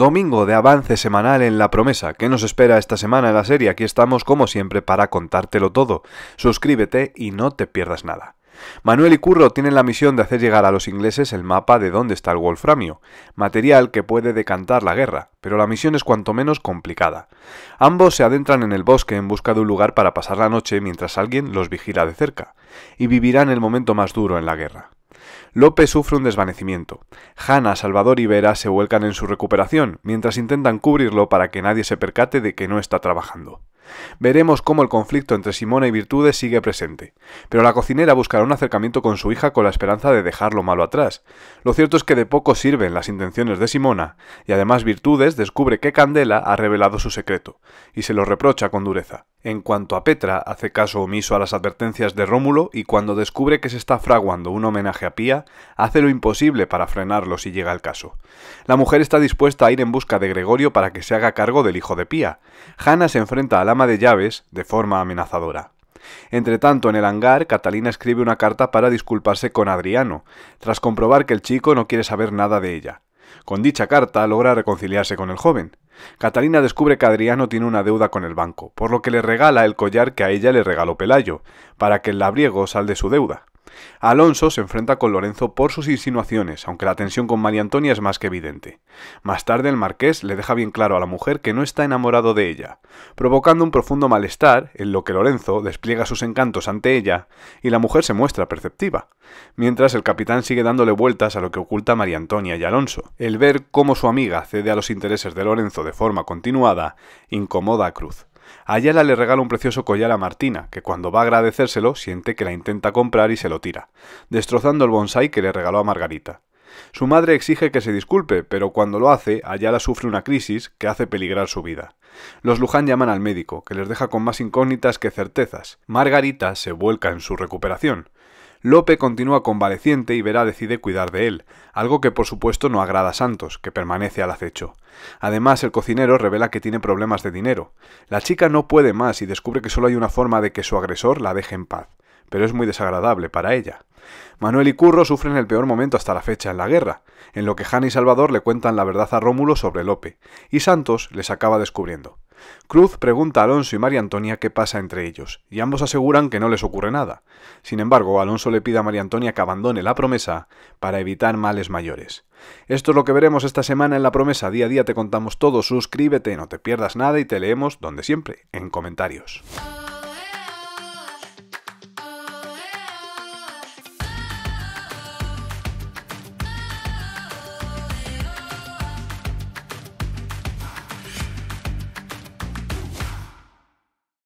Domingo de avance semanal en La Promesa. ¿Qué nos espera esta semana en la serie? Aquí estamos como siempre para contártelo todo. Suscríbete y no te pierdas nada. Manuel y Curro tienen la misión de hacer llegar a los ingleses el mapa de dónde está el wolframio, material que puede decantar la guerra, pero la misión es cuanto menos complicada. Ambos se adentran en el bosque en busca de un lugar para pasar la noche mientras alguien los vigila de cerca, y vivirán el momento más duro en la guerra. López sufre un desvanecimiento. Hanna, Salvador y Vera se vuelcan en su recuperación, mientras intentan cubrirlo para que nadie se percate de que no está trabajando. Veremos cómo el conflicto entre Simona y Virtudes sigue presente, pero la cocinera buscará un acercamiento con su hija con la esperanza de dejarlo malo atrás. Lo cierto es que de poco sirven las intenciones de Simona, y además Virtudes descubre que Candela ha revelado su secreto, y se lo reprocha con dureza. En cuanto a Petra, hace caso omiso a las advertencias de Rómulo y cuando descubre que se está fraguando un homenaje a Pía, hace lo imposible para frenarlo si llega el caso. La mujer está dispuesta a ir en busca de Gregorio para que se haga cargo del hijo de Pía. Hannah se enfrenta al ama de llaves de forma amenazadora. Entretanto, en el hangar, Catalina escribe una carta para disculparse con Adriano, tras comprobar que el chico no quiere saber nada de ella. Con dicha carta logra reconciliarse con el joven. Catalina descubre que Adriano tiene una deuda con el banco, por lo que le regala el collar que a ella le regaló Pelayo, para que el labriego salde su deuda. Alonso se enfrenta con Lorenzo por sus insinuaciones, aunque la tensión con María Antonia es más que evidente. Más tarde el marqués le deja bien claro a la mujer que no está enamorado de ella, provocando un profundo malestar en lo que Lorenzo despliega sus encantos ante ella y la mujer se muestra perceptiva, mientras el capitán sigue dándole vueltas a lo que oculta María Antonia y Alonso. El ver cómo su amiga cede a los intereses de Lorenzo de forma continuada incomoda a Cruz. Ayala le regala un precioso collar a Martina, que cuando va a agradecérselo siente que la intenta comprar y se lo tira, destrozando el bonsai que le regaló a Margarita. Su madre exige que se disculpe, pero cuando lo hace, Ayala sufre una crisis que hace peligrar su vida. Los Luján llaman al médico, que les deja con más incógnitas que certezas. Margarita se vuelca en su recuperación. Lope continúa convaleciente y Vera decide cuidar de él, algo que por supuesto no agrada a Santos, que permanece al acecho. Además, el cocinero revela que tiene problemas de dinero. La chica no puede más y descubre que solo hay una forma de que su agresor la deje en paz, pero es muy desagradable para ella. Manuel y Curro sufren el peor momento hasta la fecha en la guerra, en lo que Hanna y Salvador le cuentan la verdad a Rómulo sobre Lope, y Santos les acaba descubriendo. Cruz pregunta a Alonso y María Antonia qué pasa entre ellos, y ambos aseguran que no les ocurre nada. Sin embargo, Alonso le pide a María Antonia que abandone la promesa para evitar males mayores. Esto es lo que veremos esta semana en la promesa. Día a día te contamos todo, suscríbete, no te pierdas nada y te leemos donde siempre, en comentarios.